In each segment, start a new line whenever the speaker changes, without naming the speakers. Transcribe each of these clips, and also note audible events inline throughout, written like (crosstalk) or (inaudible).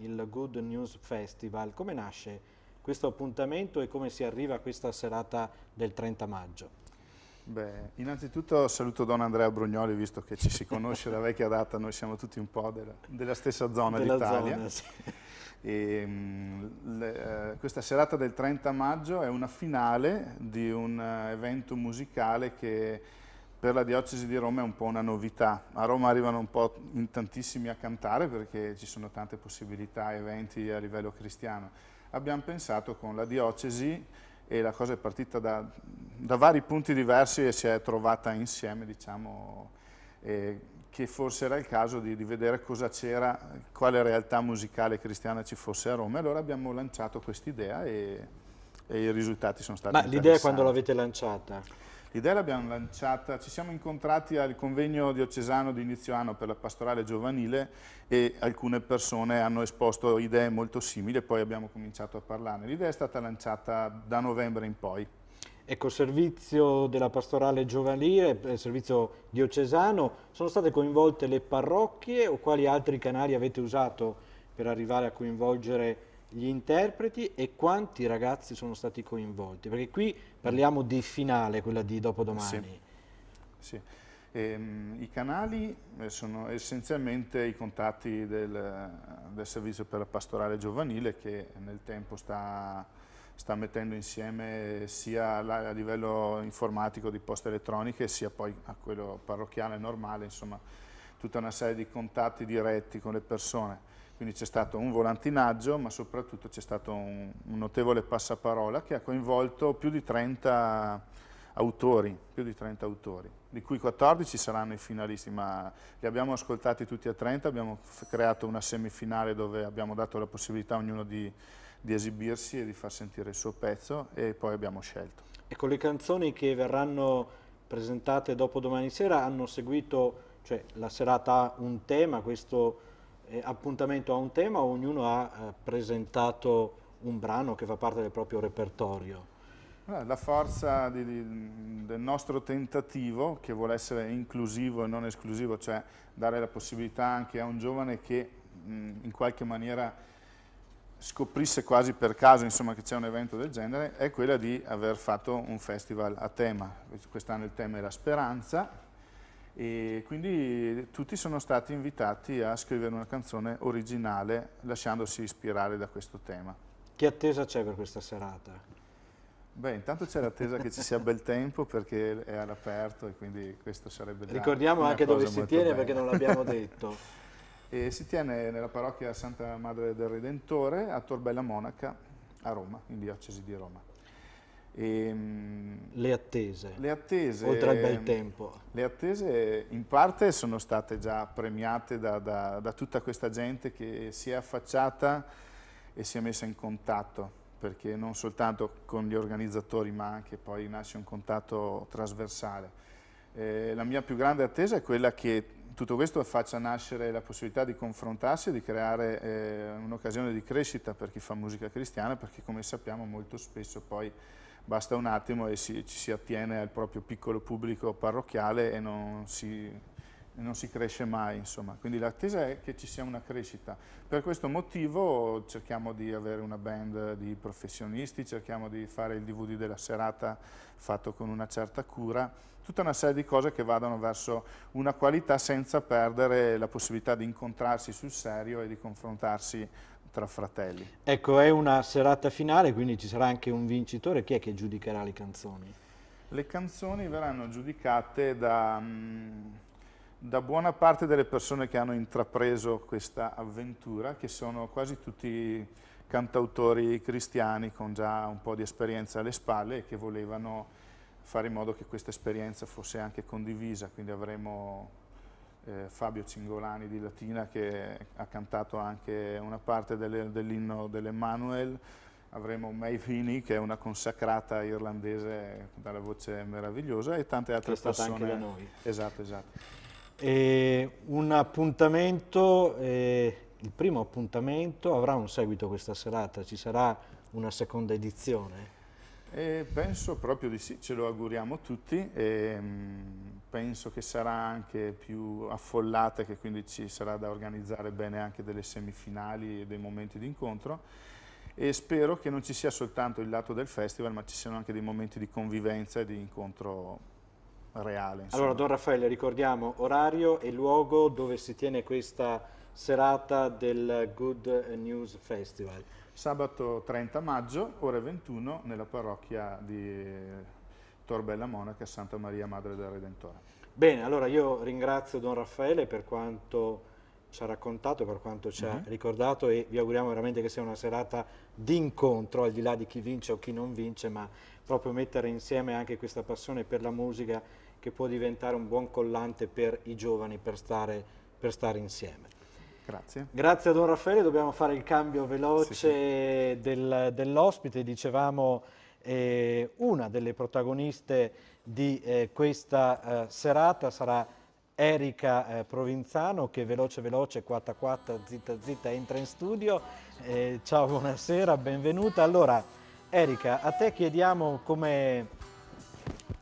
il Good News Festival. Come nasce questo appuntamento e come si arriva a questa serata del 30 maggio?
Beh, innanzitutto saluto Don Andrea Brugnoli, visto che ci si conosce da vecchia data, noi siamo tutti un po' della, della
stessa zona d'Italia.
Sì. Ehm, eh, questa serata del 30 maggio è una finale di un eh, evento musicale che per la diocesi di Roma è un po' una novità. A Roma arrivano un po' in tantissimi a cantare perché ci sono tante possibilità, eventi a livello cristiano. Abbiamo pensato con la diocesi e la cosa è partita da, da vari punti diversi e si è trovata insieme, diciamo, eh, che forse era il caso di, di vedere cosa c'era, quale realtà musicale cristiana ci fosse a Roma. Allora abbiamo lanciato quest'idea e, e i risultati sono stati Ma l'idea quando l'avete lanciata? L'idea l'abbiamo lanciata, ci siamo incontrati al convegno diocesano di inizio anno per la pastorale giovanile e alcune persone hanno esposto idee molto simili e poi abbiamo cominciato a parlarne. L'idea è stata lanciata da novembre in
poi. Ecco, servizio della pastorale giovanile, eh, servizio diocesano, sono state coinvolte le parrocchie o quali altri canali avete usato per arrivare a coinvolgere gli interpreti e quanti ragazzi sono stati coinvolti? Perché qui parliamo di finale, quella di dopodomani. Sì. sì. Ehm,
I canali eh, sono essenzialmente i contatti del, del, servizio per la pastorale giovanile che nel tempo sta, sta mettendo insieme sia la, a livello informatico di poste elettroniche sia poi a quello parrocchiale normale, insomma tutta una serie di contatti diretti con le persone quindi c'è stato un volantinaggio ma soprattutto c'è stato un, un, notevole passaparola che ha coinvolto più di 30 autori, più di 30 autori, di cui 14 saranno i finalisti, ma li abbiamo ascoltati tutti a 30, abbiamo creato una semifinale dove abbiamo dato la possibilità a ognuno di, di esibirsi e di far sentire il suo pezzo e poi abbiamo
scelto. E con le canzoni che verranno presentate dopo domani sera hanno seguito, cioè la serata ha un tema, questo eh, appuntamento a un tema, ognuno ha eh, presentato un brano che fa parte del proprio repertorio.
Eh, la forza di, di, del nostro tentativo, che vuole essere inclusivo e non esclusivo, cioè dare la possibilità anche a un giovane che mh, in qualche maniera scoprisse quasi per caso insomma, che c'è un evento del genere, è quella di aver fatto un festival a tema. Quest'anno il tema è la speranza, e quindi tutti sono stati invitati a scrivere una canzone originale lasciandosi ispirare da questo tema.
Che attesa c'è per questa serata? Beh,
intanto c'è l'attesa che ci sia bel tempo perché è all'aperto e quindi questo sarebbe Ricordiamo anche dove si tiene bella. perché non l'abbiamo detto. (laughs) si tiene nella parrocchia Santa Madre del Redentore a Torbella Monaca a Roma, in diocesi di Roma. E,
ehm, le attese.
Le attese. Oltre al bel ehm, tempo. Le attese in parte sono state già premiate da, da, da tutta questa gente che si è affacciata e si è messa in contatto perché non soltanto con gli organizzatori ma anche poi nasce un contatto trasversale. Eh, la mia più grande attesa è quella che tutto questo faccia nascere la possibilità di confrontarsi e di creare eh, un'occasione di crescita per chi fa musica cristiana perché come sappiamo molto spesso poi basta un attimo e si, ci si attiene al proprio piccolo pubblico parrocchiale e non si, non si cresce mai, insomma. Quindi l'attesa è che ci sia una crescita. Per questo motivo cerchiamo di avere una band di professionisti, cerchiamo di fare il DVD della serata fatto con una certa cura, tutta una serie di cose che vadano verso una qualità senza perdere la possibilità di incontrarsi sul serio e di confrontarsi
tra fratelli. Ecco, è una serata finale, quindi ci sarà anche un vincitore. Chi è che giudicherà le canzoni?
Le canzoni verranno giudicate da, mm, da buona parte delle persone che hanno intrapreso questa avventura, che sono quasi tutti cantautori cristiani con già un po' di esperienza alle spalle e che volevano fare in modo che questa esperienza fosse anche condivisa, quindi avremo eh, Fabio Cingolani di Latina che ha cantato anche una parte dell'inno dell dell'Emmanuel, avremo May Feeney che è una consacrata irlandese dalla voce meravigliosa e tante altre che è persone. Anche da noi. Esatto, esatto.
E un appuntamento, eh, il primo appuntamento avrà un seguito questa serata, ci sarà una seconda edizione?
Eh, penso proprio di sì, ce lo auguriamo tutti. E, ehm, mh, penso che sarà anche più affollata, che quindi ci sarà da organizzare bene anche delle semifinali e dei momenti di incontro. E spero che non ci sia soltanto il lato del festival, ma ci siano anche dei momenti di convivenza e di incontro reale. Insomma. Allora, Don
Raffaele, ricordiamo orario e luogo dove si tiene questa serata del Good News Festival. Sabato 30 maggio, ore 21, nella parrocchia di Torbella Monaca,
Santa Maria Madre del Redentore.
Bene, allora io ringrazio Don Raffaele per quanto ci ha raccontato, per quanto ci ha mm -hmm. ricordato e vi auguriamo veramente che sia una serata di incontro, al di là di chi vince o chi non vince, ma proprio mettere insieme anche questa passione per la musica che può diventare un buon collante per i giovani per stare, per stare insieme. Grazie. Grazie a Don Raffaele, dobbiamo fare il cambio veloce sì, sì. del, dell'ospite, dicevamo eh, una delle protagoniste di eh, questa eh, serata sarà Erika eh, Provinzano che veloce veloce 4 4 zitta zitta entra in studio. Eh, ciao, buonasera, benvenuta. Allora Erika, a te chiediamo come,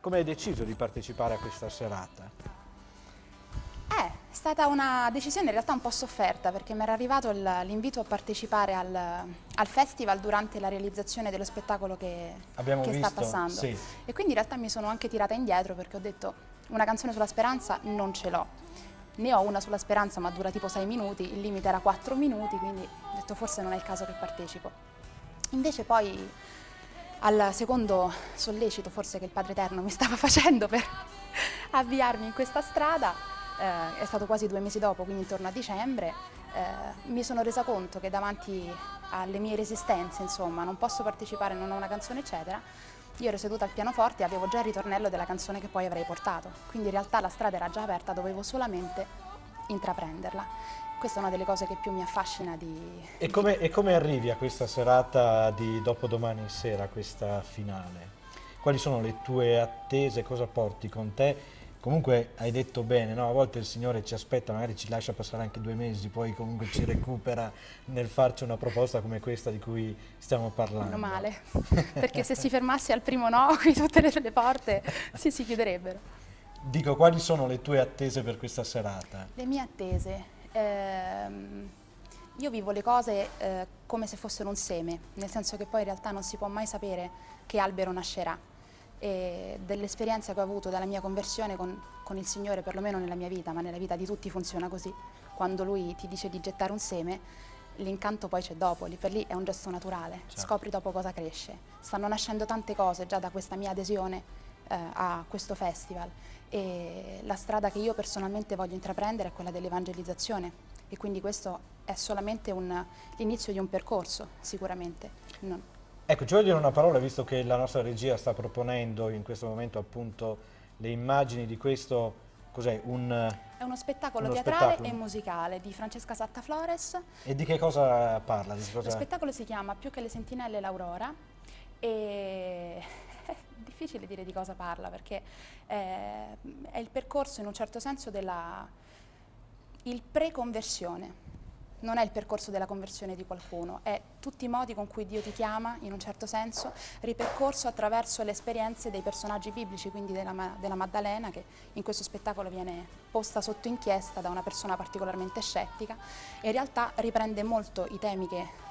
come hai deciso di partecipare a questa serata.
È stata una decisione in realtà un po' sofferta perché mi era arrivato l'invito a partecipare al, al, festival durante la realizzazione dello spettacolo che,
che sta passando sì.
e quindi in realtà mi sono anche tirata indietro perché ho detto una canzone sulla speranza non ce l'ho ne ho una sulla speranza ma dura tipo 6 minuti, il limite era 4 minuti quindi ho detto forse non è il caso che partecipo invece poi al secondo sollecito forse che il Padre Eterno mi stava (laughs) facendo per avviarmi in questa strada eh, è stato quasi due mesi dopo, quindi intorno a dicembre, eh, mi sono resa conto che davanti alle mie resistenze, insomma, non posso partecipare, non ho una canzone, eccetera, io ero seduta al pianoforte e avevo già il ritornello della canzone che poi avrei portato, quindi in realtà la strada era già aperta, dovevo solamente intraprenderla. Questa è una delle cose che più mi affascina di...
E come, E come arrivi a questa serata di dopodomani sera, questa finale? Quali sono le tue attese, cosa porti con te Comunque hai detto bene, no? a volte il Signore ci aspetta, magari ci lascia passare anche due mesi, poi comunque ci recupera nel farci una proposta come questa di cui stiamo parlando. Meno
male, (laughs) perché se si fermasse al primo no, (laughs) qui tutte le, le porte si, si chiuderebbero.
Dico, quali sono le tue attese per questa serata?
Le mie attese? Ehm, io vivo le cose eh, come se fossero un seme, nel senso che poi in realtà non si può mai sapere che albero nascerà e dell'esperienza che ho avuto dalla mia conversione con, con, il Signore, perlomeno nella mia vita, ma nella vita di tutti funziona così. Quando Lui ti dice di gettare un seme, l'incanto poi c'è dopo, lì per lì è un gesto naturale, certo. scopri dopo cosa cresce. Stanno nascendo tante cose già da questa mia adesione eh, a questo festival e la strada che io personalmente voglio intraprendere è quella dell'evangelizzazione e quindi questo è solamente l'inizio di un percorso sicuramente. Non.
Ecco, ci voglio dire una parola, visto che la nostra regia sta proponendo in questo momento appunto le immagini di questo, cos'è, un...
È uno spettacolo uno teatrale spettacolo. e musicale di Francesca Sattaflores.
E di che cosa parla?
Di cosa... Lo spettacolo si chiama Più che le sentinelle l'Aurora e (laughs) difficile dire di cosa parla perché eh, è il percorso in un certo senso della il pre-conversione non è il percorso della conversione di qualcuno, è tutti i modi con cui Dio ti chiama, in un certo senso, ripercorso attraverso le esperienze dei personaggi biblici, quindi della, della Maddalena, che in questo spettacolo viene posta sotto inchiesta da una persona particolarmente scettica, e in realtà riprende molto i temi che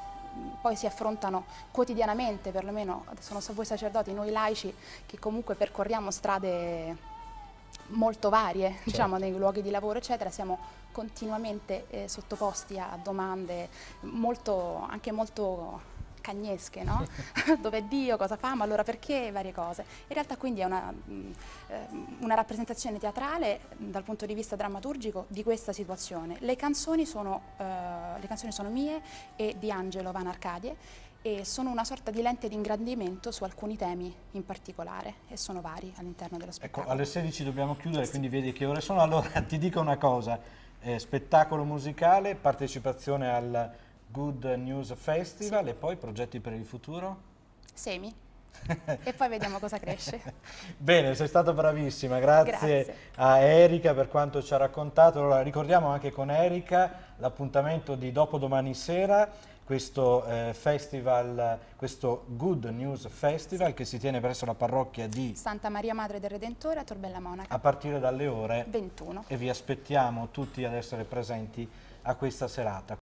poi si affrontano quotidianamente, perlomeno sono voi sacerdoti, noi laici, che comunque percorriamo strade molto varie, diciamo, certo. diciamo, nei luoghi di lavoro, eccetera, siamo continuamente eh, sottoposti a domande molto, anche molto cagnesche, no? (laughs) Dov'è Dio, cosa fa, ma allora perché, varie cose. In realtà quindi è una, mm, eh, una, rappresentazione teatrale mm, dal punto di vista drammaturgico di questa situazione. Le canzoni sono, uh, le canzoni sono mie e di Angelo Van Arcadie e sono una sorta di lente di ingrandimento su alcuni temi in particolare e sono vari all'interno dello ecco, spettacolo.
Ecco, alle 16 dobbiamo chiudere, quindi vedi che ore sono. Allora (laughs) ti dico una cosa, eh, spettacolo musicale, partecipazione al Good News Festival sì. e poi progetti per il futuro?
Semi. e poi vediamo cosa cresce.
(laughs) Bene, sei stata bravissima, grazie, grazie, a Erika per quanto ci ha raccontato. Allora, ricordiamo anche con Erika l'appuntamento di dopodomani sera questo eh, festival, questo Good News Festival che si tiene presso la parrocchia di
Santa Maria Madre del Redentore a Torbella Monaca
a partire dalle ore
21 e
vi aspettiamo tutti ad essere presenti a questa serata.